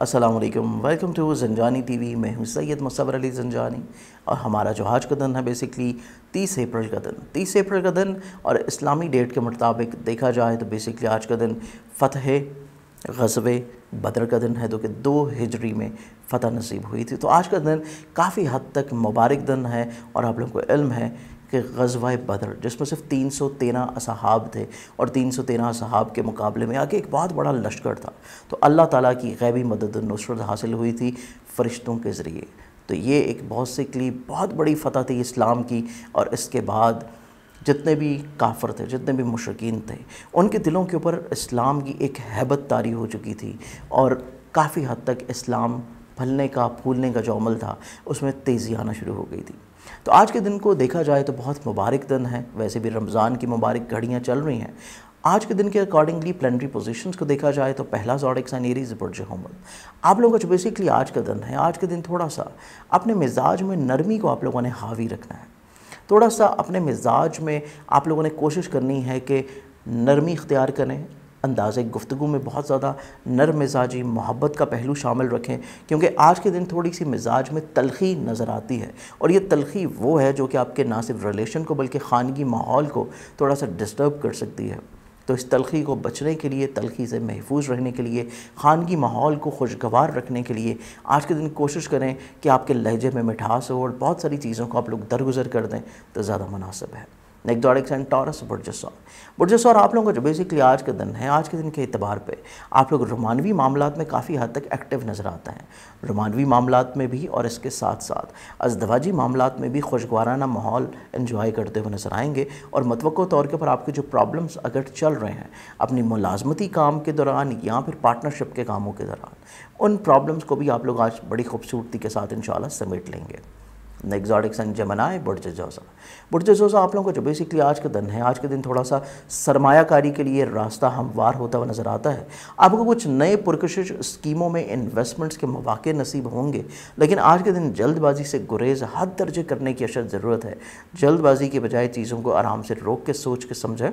Aslam welcome to Janjani T V मैं हूँ सैयद मुसवर अली जंजानी और हमारा जो आज का दिन है बेसिकली तीस अप्रैल का दिन तीस अप्रैल का दिन और इस्लामी डेट के मुताबिक देखा जाए तो बेसिकली आज का दिन फ़तह गजब बदर का दिन है जो कि दो हिजरी में फ़तह नसीब हुई थी तो आज का दिन काफ़ी हद तक मुबारक दिन है और आप लोगों को इल्म है कि गजवा बदर जिसमें सिर्फ तीन सौ तेरह असहाब थे और तीन सौ तेरह असहाब के मुकाबले में आगे एक बहुत बड़ा लश्कर था तो अल्लाह ताला की गैबी मदद नुसरत हासिल हुई थी फ़रिश्तों के ज़रिए तो ये एक बहुत से बहुत बड़ी फ़तह थी इस्लाम की और इसके बाद जितने भी काफ़र थे जितने भी मुशकिन थे उनके दिलों के ऊपर इस्लाम की एक हैबत तारी हो चुकी थी और काफ़ी हद तक इस्लाम फलने का फूलने का जो अमल था उसमें तेज़ी आना शुरू हो गई थी तो आज के दिन को देखा जाए तो बहुत मुबारक दिन है वैसे भी रमज़ान की मुबारक घड़ियाँ चल रही हैं आज के दिन के अकॉर्डिंगली प्लानरी पोजिशन को देखा जाए तो पहला जॉडिक साइन एरीज बुर्ज आप लोगों का जो बेसिकली आज का दिन है आज के दिन थोड़ा सा अपने मिजाज में नरमी को आप लोगों ने हावी रखना है थोड़ा सा अपने मिजाज में आप लोगों ने कोशिश करनी है कि नरमी इख्तियार करें अंदाज़ गुफ्तु में बहुत ज़्यादा नर मिजाजी मोहब्बत का पहलू शामिल रखें क्योंकि आज के दिन थोड़ी सी मिजाज में तलखी नज़र आती है और ये तलखी वो है जो कि आपके ना सिर्फ रिलेशन को बल्कि खानगी माहौल को थोड़ा सा डिस्टर्ब कर सकती है तो इस तलखी को बचने के लिए तलखी से महफूज रहने के लिए खानगी माहौल को खुशगवार रखने के लिए आज के दिन कोशिश करें कि आपके लहजे में मिठास हो और बहुत सारी चीज़ों को आप लोग दरगुजर कर दें तो ज़्यादा मुनासिब है एक्जॉटिक्स एंड टॉरस बुरजसौर बुरजसौर आप लोगों का जो बेसिकली आज के दिन है आज के दिन के अतबार पर आप लोग रोमानवी मामला में काफ़ी हद तक एक्टिव नज़र आते हैं रोमानवी मामला में भी और इसके साथ साथ अजदवाजी मामला में भी खुशगवाराना माहौल इन्जॉय करते हुए नज़र आएंगे और मतवक़ तौर के ऊपर आपके जो प्रॉब्लम्स अगर चल रहे हैं अपनी मुलाजमती काम के दौरान या फिर पार्टनरशिप के कामों के दौरान उन प्रॉब्लम्स को भी आप लोग आज बड़ी खूबसूरती के साथ इन समेट लेंगे द एग्जॉटिक्स जमनाए बुर्ज जोसा बुर्ज जोसा आप लोगों को जो बेसिकली आज का दिन है आज के दिन थोड़ा सा सरमायाकारी के लिए रास्ता हमवार होता हुआ नज़र आता है आपको कुछ नए पुरकशिश स्कीमों में इन्वेस्टमेंट्स के मौाक़े नसीब होंगे लेकिन आज के दिन जल्दबाजी से गुरेज हद दर्जे करने की अशद ज़रूरत है जल्दबाजी के बजाय चीज़ों को आराम से रोक के सोच के समझें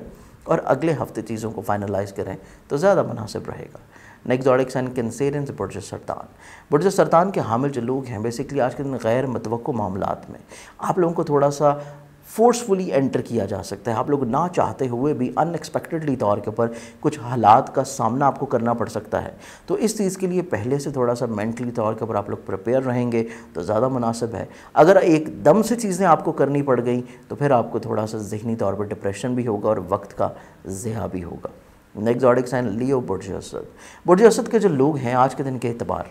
और अगले हफ्ते चीज़ों को फाइनलाइज़ करें तो ज़्यादा मुनासिब रहेगा एक्जॉटिक सन कैंसेरियंस बुरज सरतान बुरज सरतान के हामिल जो लोग हैं बेसिकली आज के दिन गैर मतवक़ मामला में आप लोगों को थोड़ा सा फोर्सफुली एंटर किया जा सकता है आप लोग ना चाहते हुए भी अनएक्सपेक्टेडली तौर के ऊपर कुछ हालात का सामना आपको करना पड़ सकता है तो इस चीज़ के लिए पहले से थोड़ा सा मेंटली तौर के ऊपर आप लोग प्रिपेयर रहेंगे तो ज़्यादा मुनासिब है अगर एकदम से चीज़ें आपको करनी पड़ गई तो फिर आपको थोड़ा सा जहनी तौर पर डिप्रेशन भी होगा और वक्त का ज़िया भी होगा एग्जॉटिक साइन लियो बुर्ज असद बुर्ज असद के जो लोग हैं आज के दिन के अतबार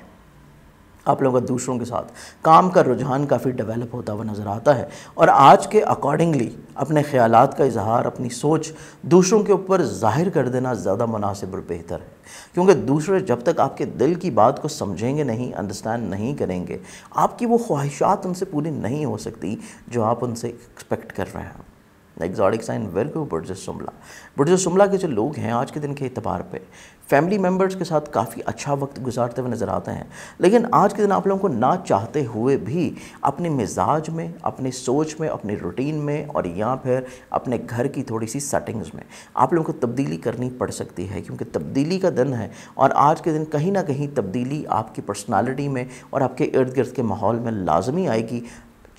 आप लोगों का दूसरों के साथ काम का रुझान काफ़ी डेवलप होता हुआ नज़र आता है और आज के अकॉर्डिंगली अपने ख्याल का इजहार अपनी सोच दूसरों के ऊपर जाहिर कर देना ज़्यादा मुनासिब और बेहतर है क्योंकि दूसरे जब तक आपके दिल की बात को समझेंगे नहीं अंडरस्टैंड नहीं करेंगे आपकी वो ख्वाहिशात उनसे पूरी नहीं हो सकती जो आप उनसे एक्सपेक्ट कर रहे हैं एग्जॉटिक साइन वर्ग बुर्ज शुमला बुर्ज शुमला के जो लोग हैं आज के दिन के अतबार पे फैमिली मेम्बर्स के साथ काफ़ी अच्छा वक्त गुजारते हुए नज़र आते हैं लेकिन आज के दिन आप लोगों को ना चाहते हुए भी अपने मिजाज में अपनी सोच में अपनी रूटीन में और या फिर अपने घर की थोड़ी सी सेटिंग्स में आप लोगों को तब्दीली करनी पड़ सकती है क्योंकि तब्दीली का दिन है और आज के दिन कहीं ना कहीं तब्दीली आपकी पर्सनैलिटी में और आपके इर्द गिर्द के माहौल में लाजमी आएगी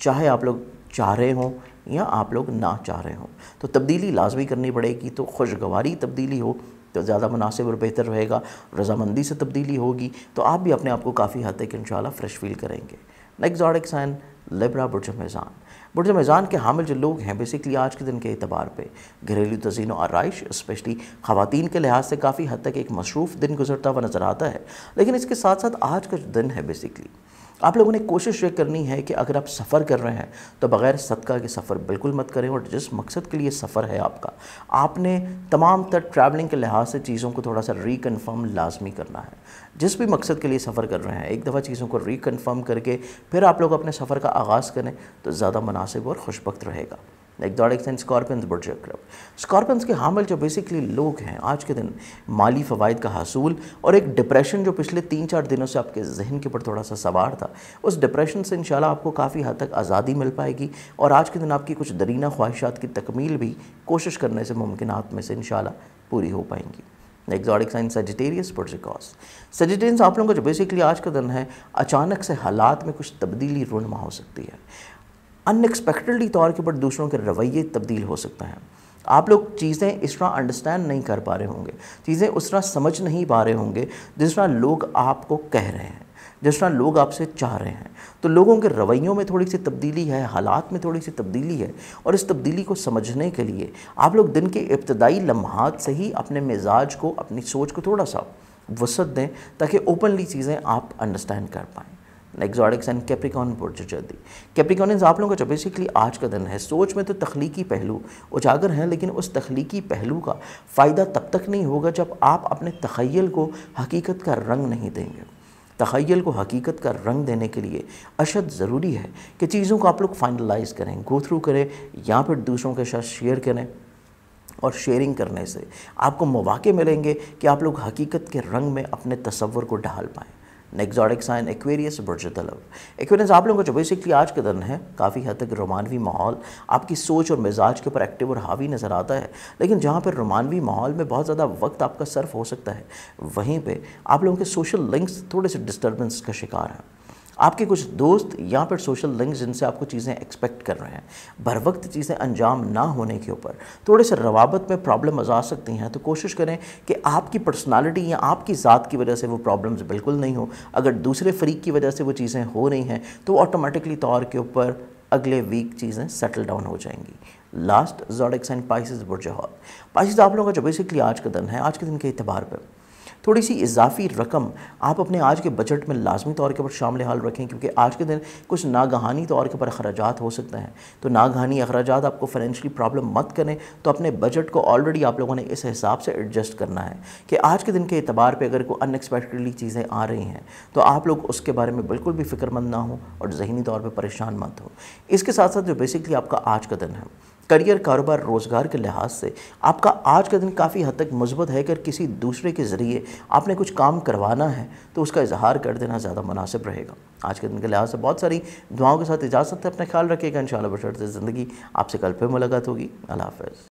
चाहे आप लोग चाह रहे हों या आप लोग ना चाह रहे हो तो तब्दीली लाजमी करनी पड़ेगी तो खुशगवारी तब्दीली हो तो ज़्यादा मुनासिब और बेहतर रहेगा रजामंदी से तब्दीली होगी तो आप भी अपने आप को काफ़ी हद तक इन फ्रेश फील करेंगे नेक्स्ट ऑर्डिक साइन लेबरा बुरज मैजान बुरज मैजान के हामिल जो लोग हैं बेसिकली आज के दिन के अतबार पर घरेलू तजीन और आरइश स्पेशली ख़वान के लिहाज से काफ़ी हद तक एक मसरूफ़ दिन गुजरता हुआ नज़र आता है लेकिन इसके साथ साथ आज का दिन है बेसिकली आप लोगों ने कोशिश ये करनी है कि अगर आप सफ़र कर रहे हैं तो बग़ैर सदका के सफ़र बिल्कुल मत करें और जिस मकसद के लिए सफ़र है आपका आपने तमाम तर ट्रैवलिंग के लिहाज से चीज़ों को थोड़ा सा रिकनफर्म लाजमी करना है जिस भी मकसद के लिए सफ़र कर रहे हैं एक दफ़ा चीज़ों को रिकनफर्म करके फिर आप लोग अपने सफ़र का आगाज़ करें तो ज़्यादा मुनासिब और खुशबक रहेगा दौड़ एंड स्कॉर्पियंस बुर्ज क्लब स्कॉर्पियंस के हामिल जो बेसिकली लोग हैं आज के दिन माली फ़वाद का हासूल और एक डिप्रेशन जो पिछले तीन चार दिनों से आपके जहन के ऊपर थोड़ा सा सवार था उस डिप्रेशन से इंशाल्लाह आपको काफ़ी हद तक आज़ादी मिल पाएगी और आज के दिन आपकी कुछ दरीना ख्वाहिशात की तकमील भी कोशिश करने से मुमकिन में से इन पूरी हो पाएंगी एग्जॉटिक साइन सजिटेरियस पर्सिकॉस सजिटेरियंस आप लोगों का जो बेसिकली आज का दिन है अचानक से हालात में कुछ तब्दीली रूनमा हो सकती है अनएक्सपेक्टेडली तौर के ऊपर दूसरों के रवैये तब्दील हो सकते हैं आप लोग चीज़ें इस तरह अंडरस्टैंड नहीं कर पा रहे होंगे चीज़ें उस तरह समझ नहीं पा रहे होंगे जिस तरह लोग आपको कह रहे हैं जिस तरह लोग आपसे चाह रहे हैं तो लोगों के रवैयों में थोड़ी सी तब्दीली है हालात में थोड़ी सी तब्दीली है और इस तब्दीली को समझने के लिए आप लोग दिन के इब्तदाई लम्हात से ही अपने मिजाज को अपनी सोच को थोड़ा सा वसत दें ताकि ओपनली चीज़ें आप अंडरस्टैंड कर पाएँ एग्जॉटिक्स एंड कैप्रिकॉन जल्दी कैप्रिकॉनियंस आप लोगों का जो बेसिकली आज का दिन है सोच में तो तख्लीकी पहलू उजागर हैं लेकिन उस तख्लीकी पहलू का फ़ायदा तब तक नहीं होगा जब आप अपने तखैल को हकीकत का रंग नहीं देंगे तखयल को हकीकत का रंग देने के लिए अशद ज़रूरी है कि चीज़ों को आप लोग फाइनलाइज करें गो थ्रू करें या फिर दूसरों के साथ शेयर करें और शेयरिंग करने से आपको मौाक़े मिलेंगे कि आप लोग हकीकत के रंग में अपने तस्वर को ढाल पाएँ नेक्जॉटिक साइन एक्वेरियस बर्ज तलब एक्वेरियस आप लोगों को जो बेसिकली आज का दिन है काफ़ी हद तक रोमानवी माहौल आपकी सोच और मिजाज के ऊपर एक्टिव और हावी नज़र आता है लेकिन जहाँ पर रोमानवी माहौल में बहुत ज़्यादा वक्त आपका सर्फ हो सकता है वहीं पर आप लोगों के सोशल लिंक्स थोड़े से डिस्टर्बेंस का शिकार हैं आपके कुछ दोस्त या फिर सोशल लिंक्स जिनसे आपको चीज़ें एक्सपेक्ट कर रहे हैं बर वक्त चीज़ें अंजाम ना होने के ऊपर थोड़े से रवाबत में प्रॉब्लम आ सकती हैं तो कोशिश करें कि आपकी पर्सनालिटी या आपकी ज़ात की वजह से वो प्रॉब्लम्स बिल्कुल नहीं हो अगर दूसरे फरीक की वजह से वो चीज़ें हो रही हैं तो ऑटोमेटिकली तौर के ऊपर अगले वीक चीज़ें सेटल डाउन हो जाएंगी लास्ट जोडिक्स एंड पाइसिस बुरजहत पाइसिस आप लोगों का जो बेसिकली आज का दिन है आज के दिन के अतबार पर थोड़ी सी इजाफी रकम आप अपने आज के बजट में लाजमी तौर के ऊपर शामिल हाल रखें क्योंकि आज के दिन कुछ नागहानी तौर के ऊपर अखराज हो सकते हैं तो नागहानी अखराज आपको फाइनेंशियली प्रॉब्लम मत करें तो अपने बजट को ऑलरेडी आप लोगों ने इस हिसाब से एडजस्ट करना है कि आज के दिन के अतबार पर अगर कोई अनएक्सपेक्टेडली चीज़ें आ रही हैं तो आप लोग उसके बारे में बिल्कुल भी फिक्रमंद ना हो और जहनी तौर पर परेशान मत हो इसके साथ साथ जो बेसिकली आपका आज का दिन है करियर कारोबार रोज़गार के लिहाज से आपका आज का दिन काफ़ी हद तक मजबूत है अगर किसी दूसरे के ज़रिए आपने कुछ काम करवाना है तो उसका इजहार कर देना ज़्यादा मुनासिब रहेगा आज के दिन के लिहाज से बहुत सारी दुआओं के साथ इजाज़त है अपना ख्याल रखिएगा इन शाला बशरत ज़िंदगी आपसे कल फिर मुलाकात होगी अल्लाह हाफ